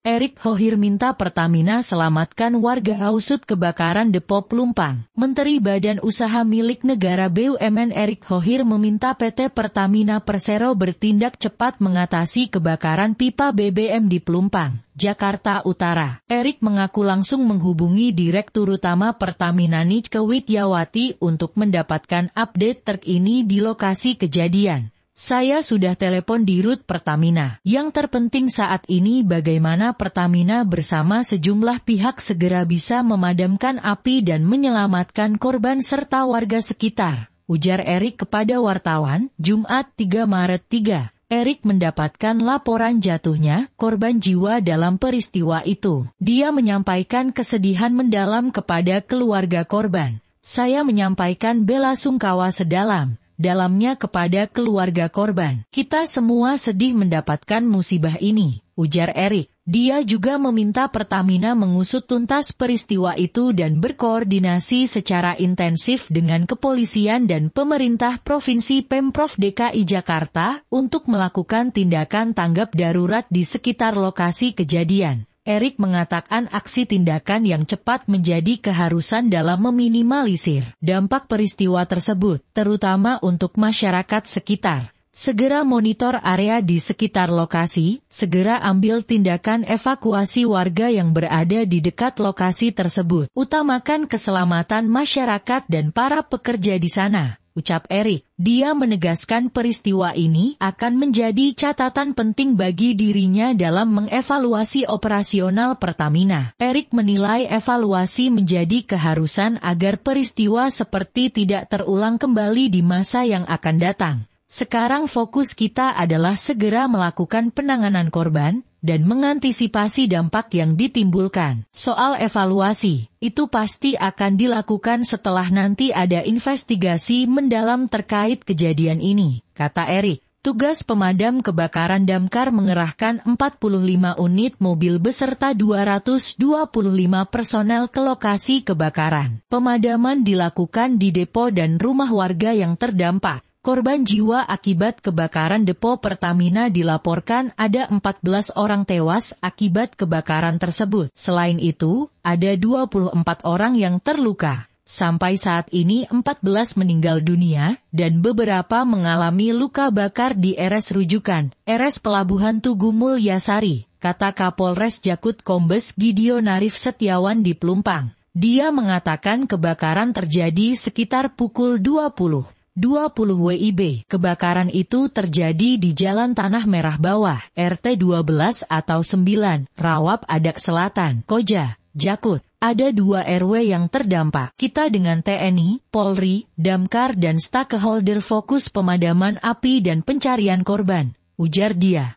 Erik Hohir minta Pertamina selamatkan warga hausut kebakaran Depok Plumpang. Menteri Badan Usaha Milik Negara BUMN Erik Hohir meminta PT Pertamina Persero bertindak cepat mengatasi kebakaran pipa BBM di Plumpang, Jakarta Utara. Erik mengaku langsung menghubungi Direktur Utama Pertamina Nike Widyawati untuk mendapatkan update terkini di lokasi kejadian. Saya sudah telepon di Rut Pertamina. Yang terpenting saat ini bagaimana Pertamina bersama sejumlah pihak segera bisa memadamkan api dan menyelamatkan korban serta warga sekitar. Ujar Erik kepada wartawan, Jumat 3 Maret 3. Erik mendapatkan laporan jatuhnya korban jiwa dalam peristiwa itu. Dia menyampaikan kesedihan mendalam kepada keluarga korban. Saya menyampaikan bela sungkawa sedalam dalamnya kepada keluarga korban. Kita semua sedih mendapatkan musibah ini, ujar Erik. Dia juga meminta Pertamina mengusut tuntas peristiwa itu dan berkoordinasi secara intensif dengan kepolisian dan pemerintah Provinsi Pemprov DKI Jakarta untuk melakukan tindakan tanggap darurat di sekitar lokasi kejadian. Erik mengatakan aksi tindakan yang cepat menjadi keharusan dalam meminimalisir dampak peristiwa tersebut, terutama untuk masyarakat sekitar. Segera monitor area di sekitar lokasi, segera ambil tindakan evakuasi warga yang berada di dekat lokasi tersebut. Utamakan keselamatan masyarakat dan para pekerja di sana ucap Erik. Dia menegaskan peristiwa ini akan menjadi catatan penting bagi dirinya dalam mengevaluasi operasional Pertamina. Erik menilai evaluasi menjadi keharusan agar peristiwa seperti tidak terulang kembali di masa yang akan datang. Sekarang fokus kita adalah segera melakukan penanganan korban, dan mengantisipasi dampak yang ditimbulkan. Soal evaluasi, itu pasti akan dilakukan setelah nanti ada investigasi mendalam terkait kejadian ini, kata Erik. Tugas pemadam kebakaran damkar mengerahkan 45 unit mobil beserta 225 personel ke lokasi kebakaran. Pemadaman dilakukan di depo dan rumah warga yang terdampak Korban jiwa akibat kebakaran depo Pertamina dilaporkan ada 14 orang tewas akibat kebakaran tersebut. Selain itu, ada 24 orang yang terluka. Sampai saat ini 14 meninggal dunia dan beberapa mengalami luka bakar di RS rujukan, RS Pelabuhan Tugu Mulyasari, kata Kapolres Jakut Kombes Gideon Narif Setiawan di Pelumpang. Dia mengatakan kebakaran terjadi sekitar pukul 20. 20 WIB. Kebakaran itu terjadi di Jalan Tanah Merah Bawah, RT 12 atau 9, Rawap Adak Selatan, Koja, Jakut. Ada dua RW yang terdampak. Kita dengan TNI, Polri, Damkar dan stakeholder fokus pemadaman api dan pencarian korban, ujar dia.